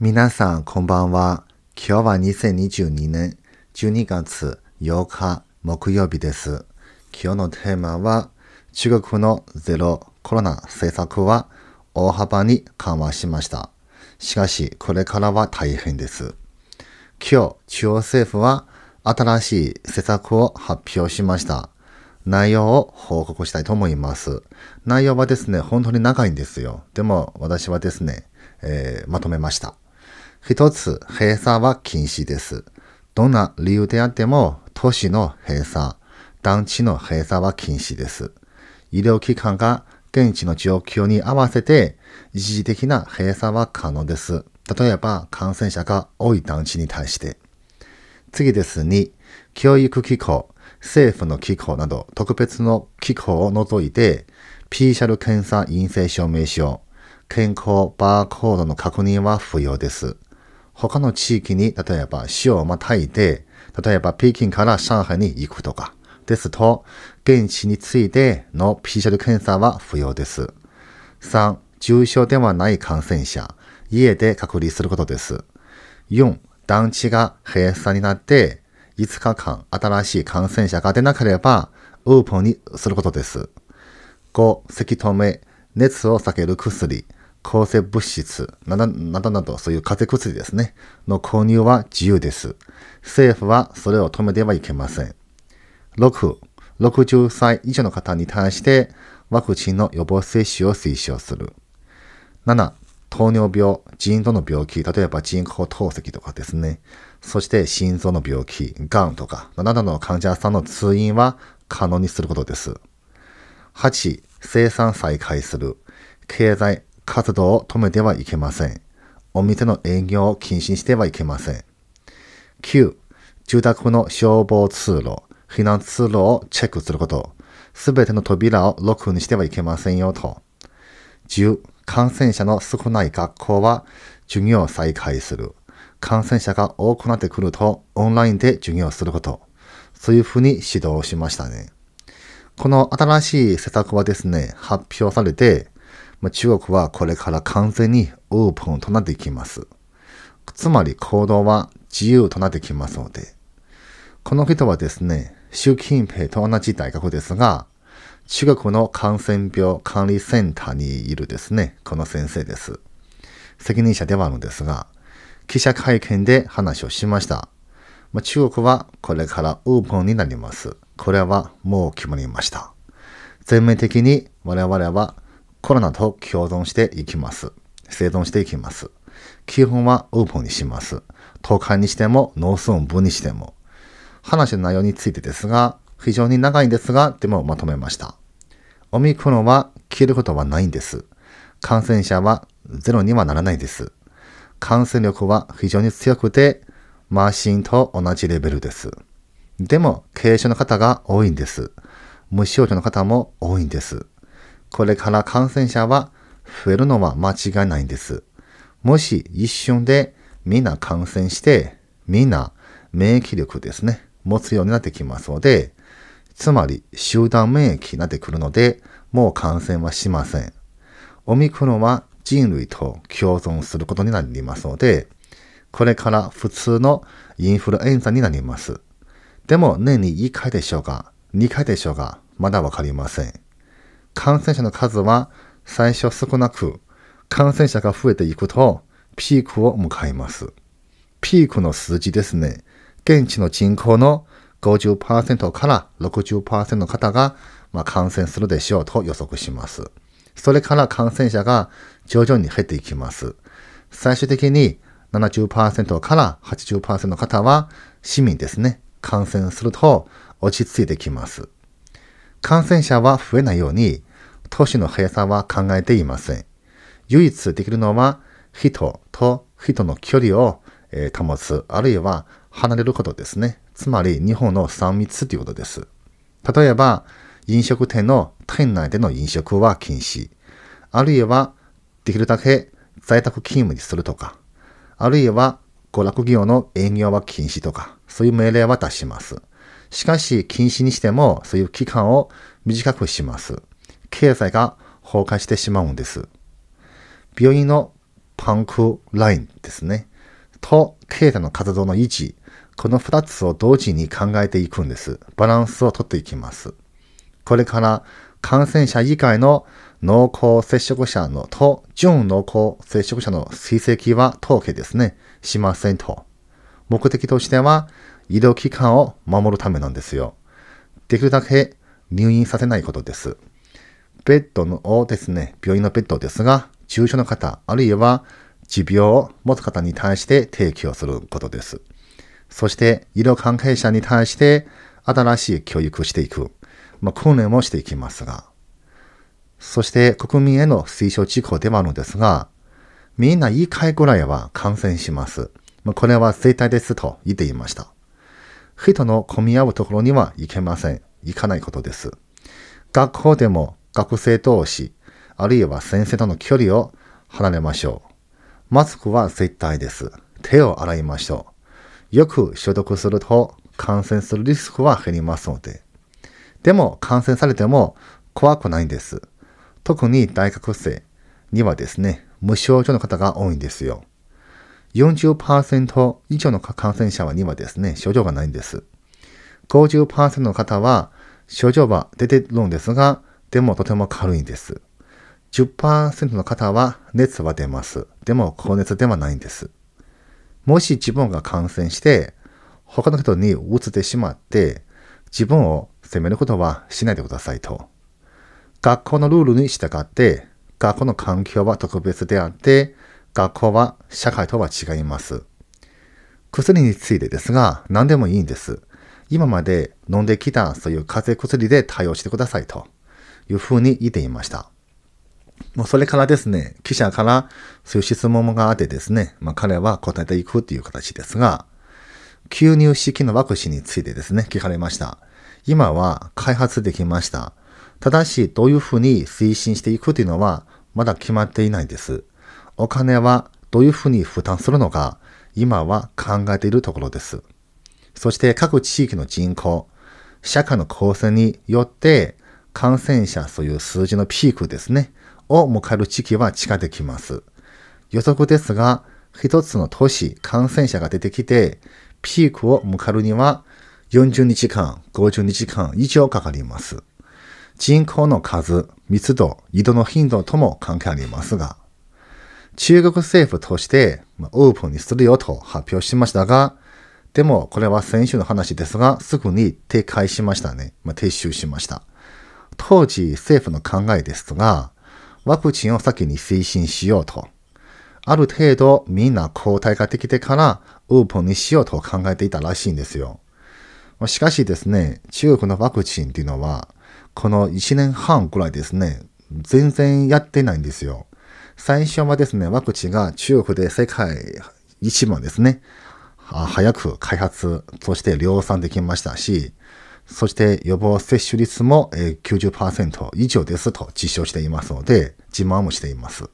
皆さん、こんばんは。今日は2022年12月8日木曜日です。今日のテーマは、中国のゼロコロナ政策は大幅に緩和しました。しかし、これからは大変です。今日、中央政府は新しい政策を発表しました。内容を報告したいと思います。内容はですね、本当に長いんですよ。でも、私はですね、えー、まとめました。一つ閉鎖は禁止です。どんな理由であっても、都市の閉鎖、団地の閉鎖は禁止です。医療機関が現地の状況に合わせて一時的な閉鎖は可能です。例えば感染者が多い団地に対して。次です2、教育機構、政府の機構など特別の機構を除いて、PCR 検査陰性証明書、健康バーコードの確認は不要です。他の地域に、例えば死をまたいで、例えば北京から上海に行くとか、ですと、現地についての PCR 検査は不要です。3、重症ではない感染者、家で隔離することです。4、団地が閉鎖になって、5日間新しい感染者が出なければ、オープンにすることです。5、咳止め、熱を避ける薬、抗生物質などなどなどそういう風邪薬ですね、の購入は自由です。政府はそれを止めてはいけません。6、60歳以上の方に対してワクチンの予防接種を推奨する。7、糖尿病、腎臓の病気、例えば人工透析とかですね。そして心臓の病気、がんとか、などの患者さんの通院は可能にすることです。8、生産再開する。経済活動を止めてはいけません。お店の営業を禁止してはいけません。9、住宅の消防通路、避難通路をチェックすること。すべての扉をロックにしてはいけませんよと。10、感染者の少ない学校は授業を再開する。感染者が多くなってくるとオンラインで授業すること。そういうふうに指導しましたね。この新しい施策はですね、発表されて、まあ、中国はこれから完全にオープンとなっていきます。つまり行動は自由となってきますので、この人はですね、習近平と同じ大学ですが、中国の感染病管理センターにいるですね、この先生です。責任者ではあるんですが、記者会見で話をしました。まあ、中国はこれからオープンになります。これはもう決まりました。全面的に我々はコロナと共存していきます。生存していきます。基本はオープンにします。投函にしても、農村部にしても。話の内容についてですが、非常に長いんですが、でもまとめました。オミクロンは消えることはないんです。感染者はゼロにはならないです。感染力は非常に強くて、マシンと同じレベルです。でも、軽症の方が多いんです。無症状の方も多いんです。これから感染者は増えるのは間違いないんです。もし一瞬でみんな感染して、みんな免疫力ですね、持つようになってきますので、つまり集団免疫になってくるので、もう感染はしません。オミクロンは人類と共存することになりますので、これから普通のインフルエンザになります。でも年に1回でしょうか、2回でしょうか、まだわかりません。感染者の数は最初少なく、感染者が増えていくと、ピークを迎えます。ピークの数字ですね。現地の人口の50%から60%の方が、まあ、感染するでしょうと予測します。それから感染者が徐々に減っていきます。最終的に70%から80%の方は市民ですね。感染すると落ち着いてきます。感染者は増えないように、都市の閉鎖は考えていません。唯一できるのは、人と人の距離を、え保つ、あるいは離れることですね。つまり、日本の3密ということです。例えば、飲食店の店内での飲食は禁止。あるいは、できるだけ在宅勤務にするとか、あるいは、娯楽業の営業は禁止とか、そういう命令は出します。しかし、禁止にしても、そういう期間を短くします。経済が崩壊してしまうんです。病院のパンクラインですね。と、経済の活動の維持。この二つを同時に考えていくんです。バランスをとっていきます。これから感染者以外の濃厚接触者のと準濃厚接触者の追跡は統計ですね、しませんと。目的としては医療機関を守るためなんですよ。できるだけ入院させないことです。ベッドをですね、病院のベッドですが、重症の方、あるいは持病を持つ方に対して提供することです。そして、医療関係者に対して新しい教育をしていく。まあ、訓練もしていきますが。そして、国民への推奨事項ではあるのですが、みんな1回ぐらいは感染します。まあ、これは絶対ですと言っていました。人の混み合うところには行けません。行かないことです。学校でも学生同士、あるいは先生との距離を離れましょう。マスクは絶対です。手を洗いましょう。よく消毒すると感染するリスクは減りますので。でも感染されても怖くないんです。特に大学生にはですね、無症状の方が多いんですよ。40%以上の感染者にはですね、症状がないんです。50%の方は症状は出てるんですが、でもとても軽いんです。10%の方は熱は出ます。でも高熱ではないんです。もし自分が感染して、他の人にうつってしまって、自分を責めることはしないでくださいと。学校のルールに従って、学校の環境は特別であって、学校は社会とは違います。薬についてですが、何でもいいんです。今まで飲んできたそういう風邪薬で対応してくださいというふうに言っていました。もうそれからですね、記者からそういう質問があってですね、まあ彼は答えていくっていう形ですが、吸入式のワクチンについてですね、聞かれました。今は開発できました。ただし、どういうふうに推進していくというのは、まだ決まっていないです。お金はどういうふうに負担するのか、今は考えているところです。そして各地域の人口、社会の構成によって感染者という数字のピークですね、を迎える時期は近づきます。予測ですが、一つの都市、感染者が出てきて、ピークを迎えるには40日間、52時間以上かかります。人口の数、密度、移動の頻度とも関係ありますが、中国政府としてオープンにするよと発表しましたが、でもこれは先週の話ですが、すぐに撤回しましたね。まあ、撤収しました。当時政府の考えですが、ワクチンを先に推進しようと。ある程度みんな抗体ができてからオープンにしようと考えていたらしいんですよ。しかしですね、中国のワクチンっていうのは、この1年半くらいですね、全然やってないんですよ。最初はですね、ワクチンが中国で世界一番ですね、早く開発、そして量産できましたし、そして予防接種率も90%以上ですと実証していますので、自慢もしています。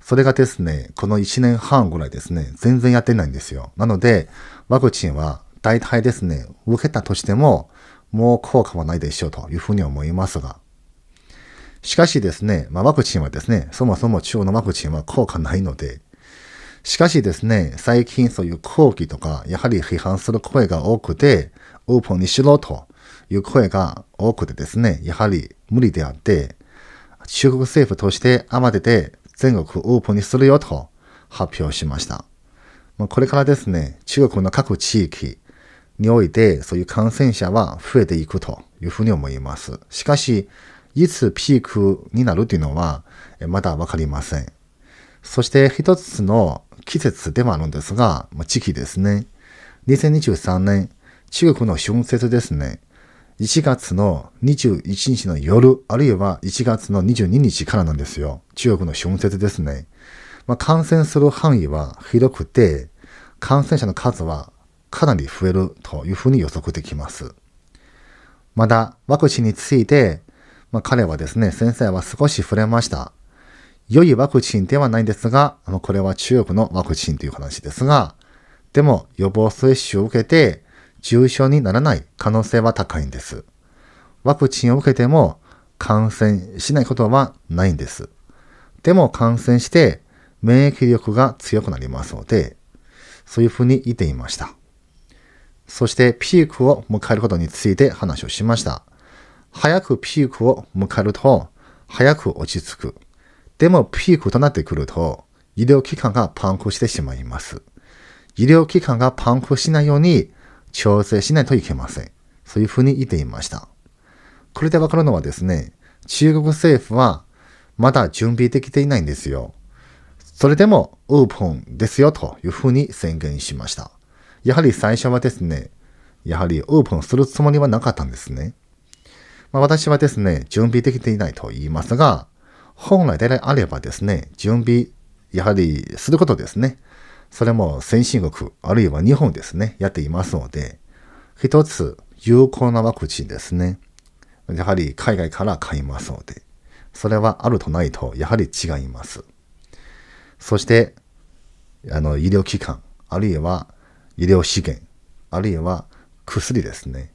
それがですね、この1年半ぐらいですね、全然やってないんですよ。なので、ワクチンは大体ですね、受けたとしても、もう効果はないでしょうというふうに思いますが、しかしですね、まあ、ワクチンはですね、そもそも中央のワクチンは効果ないので、しかしですね、最近そういう抗議とか、やはり批判する声が多くて、オープンにしろという声が多くてですね、やはり無理であって、中国政府として慌てて全国オープンにするよと発表しました。まあ、これからですね、中国の各地域においてそういう感染者は増えていくというふうに思います。しかし、いつピークになるというのは、まだわかりません。そして一つの季節でもあるんですが、時期ですね。2023年、中国の春節ですね。1月の21日の夜、あるいは1月の22日からなんですよ。中国の春節ですね。まあ、感染する範囲は広くて、感染者の数はかなり増えるというふうに予測できます。また、ワクチンについてまあ、彼はですね、先生は少し触れました。良いワクチンではないんですが、これは中国のワクチンという話ですが、でも予防接種を受けて重症にならない可能性は高いんです。ワクチンを受けても感染しないことはないんです。でも感染して免疫力が強くなりますので、そういうふうに言っていました。そしてピークを迎えることについて話をしました。早くピークを迎えると、早く落ち着く。でもピークとなってくると、医療機関がパンクしてしまいます。医療機関がパンクしないように調整しないといけません。そういうふうに言っていました。これでわかるのはですね、中国政府はまだ準備できていないんですよ。それでもオープンですよというふうに宣言しました。やはり最初はですね、やはりオープンするつもりはなかったんですね。まあ、私はですね、準備できていないと言いますが、本来であればですね、準備、やはりすることですね。それも先進国、あるいは日本ですね、やっていますので、一つ有効なワクチンですね。やはり海外から買いますので、それはあるとないと、やはり違います。そして、あの、医療機関、あるいは医療資源、あるいは薬ですね。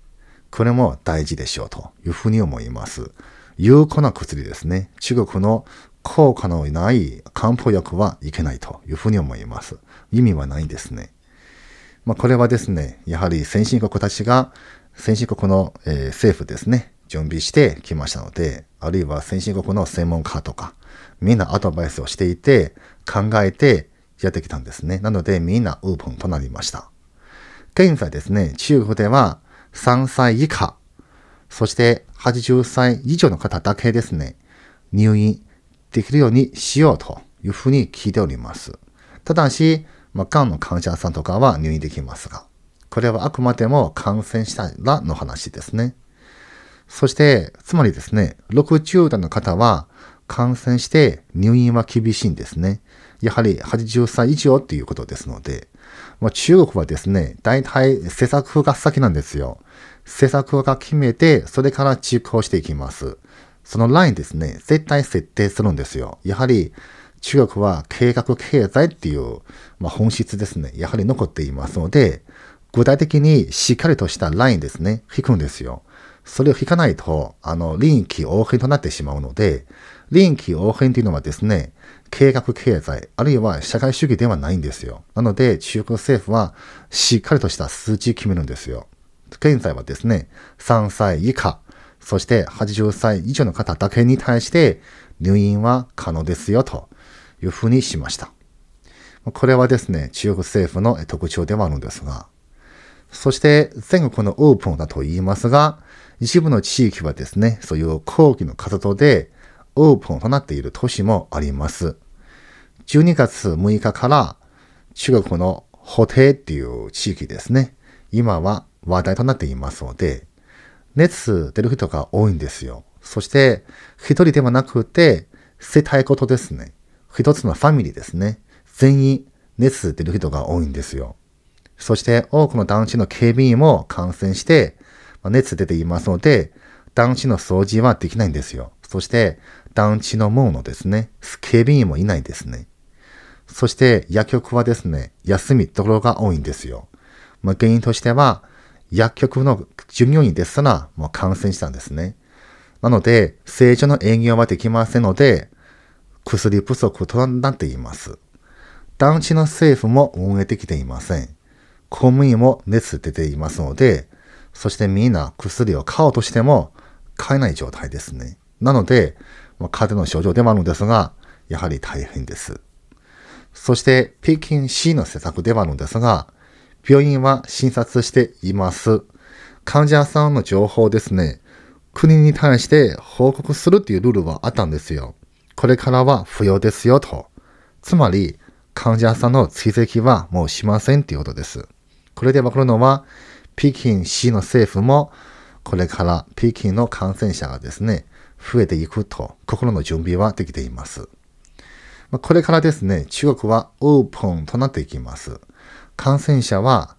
これも大事でしょうというふうに思います。有効な薬ですね。中国の効果のない漢方薬はいけないというふうに思います。意味はないんですね。まあ、これはですね、やはり先進国たちが、先進国の、え政府ですね、準備してきましたので、あるいは先進国の専門家とか、みんなアドバイスをしていて、考えてやってきたんですね。なのでみんなオープンとなりました。現在ですね、中国では3歳以下、そして80歳以上の方だけですね、入院できるようにしようというふうに聞いております。ただし、まあ、癌の患者さんとかは入院できますが、これはあくまでも感染したらの話ですね。そして、つまりですね、60代の方は感染して入院は厳しいんですね。やはり80歳以上っていうことですので、まあ、中国はですね、大体施策が先なんですよ。施策が決めて、それから実行していきます。そのラインですね、絶対設定するんですよ。やはり、中国は計画経済っていう、まあ、本質ですね、やはり残っていますので、具体的にしっかりとしたラインですね、引くんですよ。それを引かないと、あの、臨機応変となってしまうので、臨機応変というのはですね、計画経済、あるいは社会主義ではないんですよ。なので、中国政府はしっかりとした数値決めるんですよ。現在はですね、3歳以下、そして80歳以上の方だけに対して入院は可能ですよというふうにしました。これはですね、中国政府の特徴ではあるんですが、そして全国のオープンだと言いますが、一部の地域はですね、そういう抗議の活動でオープンとなっている都市もあります。12月6日から中国のホテっていう地域ですね。今は話題となっていますので、熱出る人が多いんですよ。そして、一人ではなくて、世帯ごとですね。一つのファミリーですね。全員熱出る人が多いんですよ。そして多くの団地の警備員も感染して、熱出ていますので、団地の掃除はできないんですよ。そして、団地の門のですね、警備員もいないですね。そして薬局はですね、休みどころが多いんですよ。まあ、原因としては、薬局の従業員ですらもう感染したんですね。なので、正常の営業はできませんので、薬不足となっています。団地の政府も運営できていません。公務員も熱出ていますので、そしてみんな薬を買おうとしても買えない状態ですね。なので、まあ、風邪の症状でもあるのですが、やはり大変です。そして、北京市の施策ではあるのですが、病院は診察しています。患者さんの情報ですね、国に対して報告するっていうルールはあったんですよ。これからは不要ですよと。つまり、患者さんの追跡はもうしませんっていうことです。これでわかるのは、北京市の政府も、これから北京の感染者がですね、増えていくと心の準備はできています。これからですね、中国はオープンとなっていきます。感染者は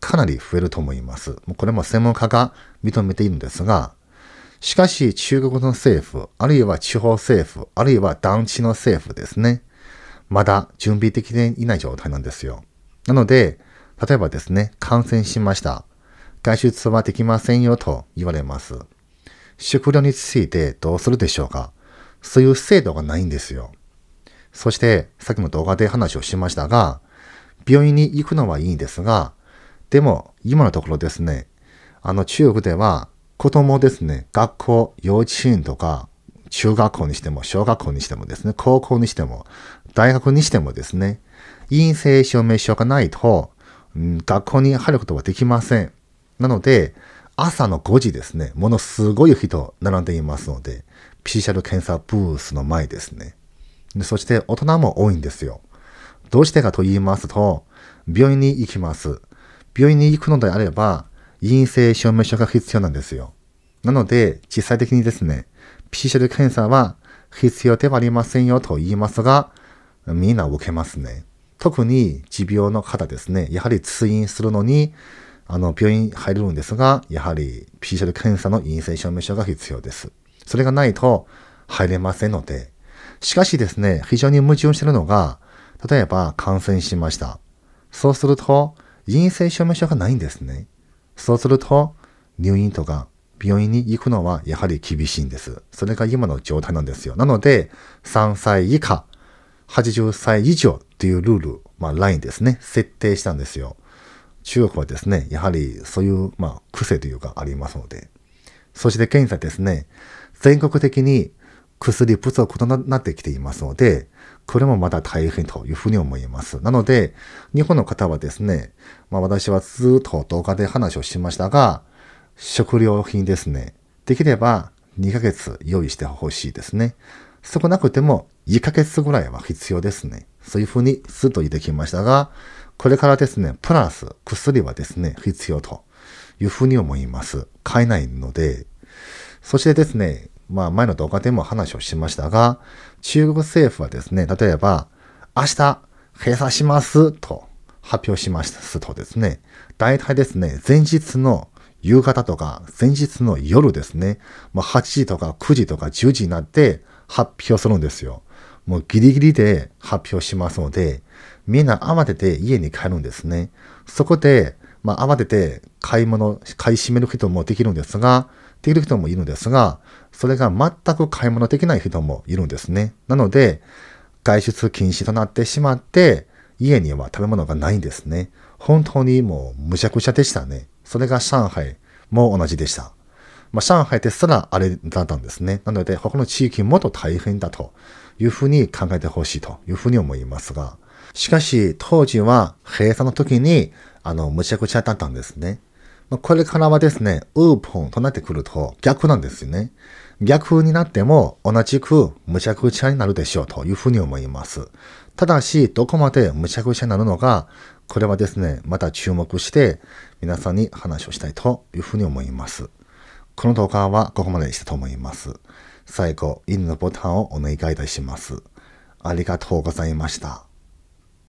かなり増えると思います。これも専門家が認めているんですが、しかし中国の政府、あるいは地方政府、あるいは団地の政府ですね、まだ準備できていない状態なんですよ。なので、例えばですね、感染しました。外出はできませんよと言われます。食料についてどうするでしょうかそういう制度がないんですよ。そして、さっきも動画で話をしましたが、病院に行くのはいいんですが、でも、今のところですね、あの中国では、子供ですね、学校、幼稚園とか、中学校にしても、小学校にしてもですね、高校にしても、大学にしてもですね、陰性証明書がないと、うん、学校に入ることはできません。なので、朝の5時ですね、ものすごい人並んでいますので、PCR 検査ブースの前ですね。そして大人も多いんですよ。どうしてかと言いますと、病院に行きます。病院に行くのであれば、陰性証明書が必要なんですよ。なので、実際的にですね、PCR 検査は必要ではありませんよと言いますが、みんな受けますね。特に持病の方ですね、やはり通院するのに、あの、病院入れるんですが、やはり PCR 検査の陰性証明書が必要です。それがないと入れませんので、しかしですね、非常に矛盾してるのが、例えば感染しました。そうすると、陰性証明書がないんですね。そうすると、入院とか病院に行くのはやはり厳しいんです。それが今の状態なんですよ。なので、3歳以下、80歳以上っていうルール、まあ、ラインですね、設定したんですよ。中国はですね、やはりそういう、まあ、癖というかありますので、そして現在ですね、全国的に薬不足となってきていますので、これもまた大変というふうに思います。なので、日本の方はですね、まあ私はずっと動画で話をしましたが、食料品ですね、できれば2ヶ月用意してほしいですね。少なくても1ヶ月ぐらいは必要ですね。そういうふうにずっと言ってきましたが、これからですね、プラス薬はですね、必要というふうに思います。買えないので、そしてですね、まあ前の動画でも話をしましたが、中国政府はですね、例えば、明日閉鎖しますと発表しますとですね、大体ですね、前日の夕方とか、前日の夜ですね、まあ8時とか9時とか10時になって発表するんですよ。もうギリギリで発表しますので、みんな慌てて家に帰るんですね。そこで、まあ、慌てて買い物、買い占める人もできるんですが、できる人もいるんですが、それが全く買い物できない人もいるんですね。なので、外出禁止となってしまって、家には食べ物がないんですね。本当にもうむちゃくちゃでしたね。それが上海も同じでした。まあ、上海ですらあれだったんですね。なので、他の地域もっと大変だというふうに考えてほしいというふうに思いますが、しかし、当時は閉鎖の時に、あの、むちゃくちゃだったんですね。まこれからはですね、ウーポンとなってくると逆なんですよね。逆になっても同じくむちゃくちゃになるでしょうというふうに思います。ただし、どこまでむちゃくちゃになるのか、これはですね、また注目して皆さんに話をしたいというふうに思います。この動画はここまでにしたと思います。最後、いいねのボタンをお願いいたします。ありがとうございました。